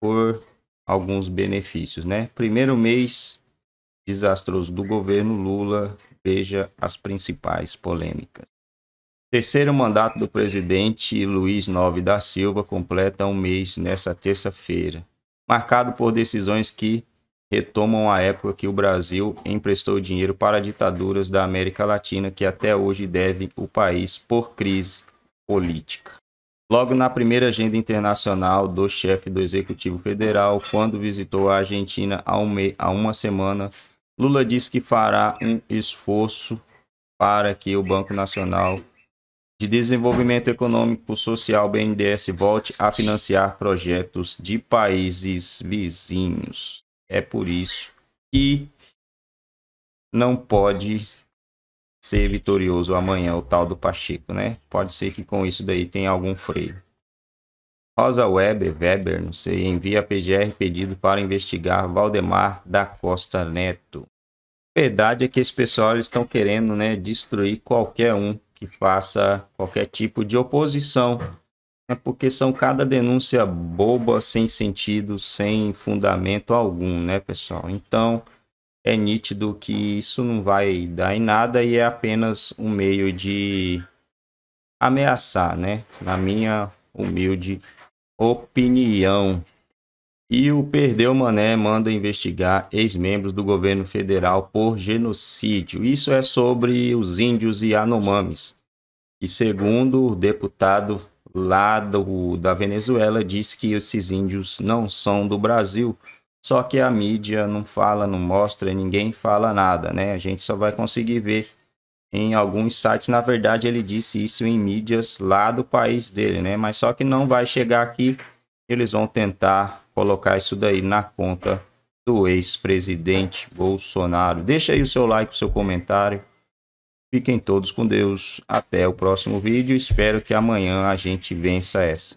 por alguns benefícios, né? Primeiro mês desastroso do governo Lula, veja as principais polêmicas. Terceiro mandato do presidente Luiz Nove da Silva completa um mês nesta terça-feira, marcado por decisões que retomam a época que o Brasil emprestou dinheiro para ditaduras da América Latina que até hoje devem o país por crise política. Logo na primeira agenda internacional do chefe do Executivo Federal, quando visitou a Argentina há, um me... há uma semana, Lula disse que fará um esforço para que o Banco Nacional de Desenvolvimento Econômico Social, BNDES, volte a financiar projetos de países vizinhos. É por isso que não pode ser vitorioso amanhã, o tal do Pacheco, né? Pode ser que com isso daí tenha algum freio. Rosa Weber, Weber, não sei, envia a PGR pedido para investigar Valdemar da Costa Neto. Verdade é que esse pessoal estão querendo, né, destruir qualquer um que faça qualquer tipo de oposição, né, porque são cada denúncia boba, sem sentido, sem fundamento algum, né, pessoal? Então, é nítido que isso não vai dar em nada e é apenas um meio de ameaçar, né? Na minha humilde opinião. E o Perdeu Mané manda investigar ex-membros do governo federal por genocídio. Isso é sobre os índios e anomames. E segundo o deputado lá do, da Venezuela, diz que esses índios não são do Brasil, só que a mídia não fala, não mostra, ninguém fala nada, né? A gente só vai conseguir ver em alguns sites. Na verdade, ele disse isso em mídias lá do país dele, né? Mas só que não vai chegar aqui. Eles vão tentar colocar isso daí na conta do ex-presidente Bolsonaro. Deixa aí o seu like, o seu comentário. Fiquem todos com Deus. Até o próximo vídeo. Espero que amanhã a gente vença essa.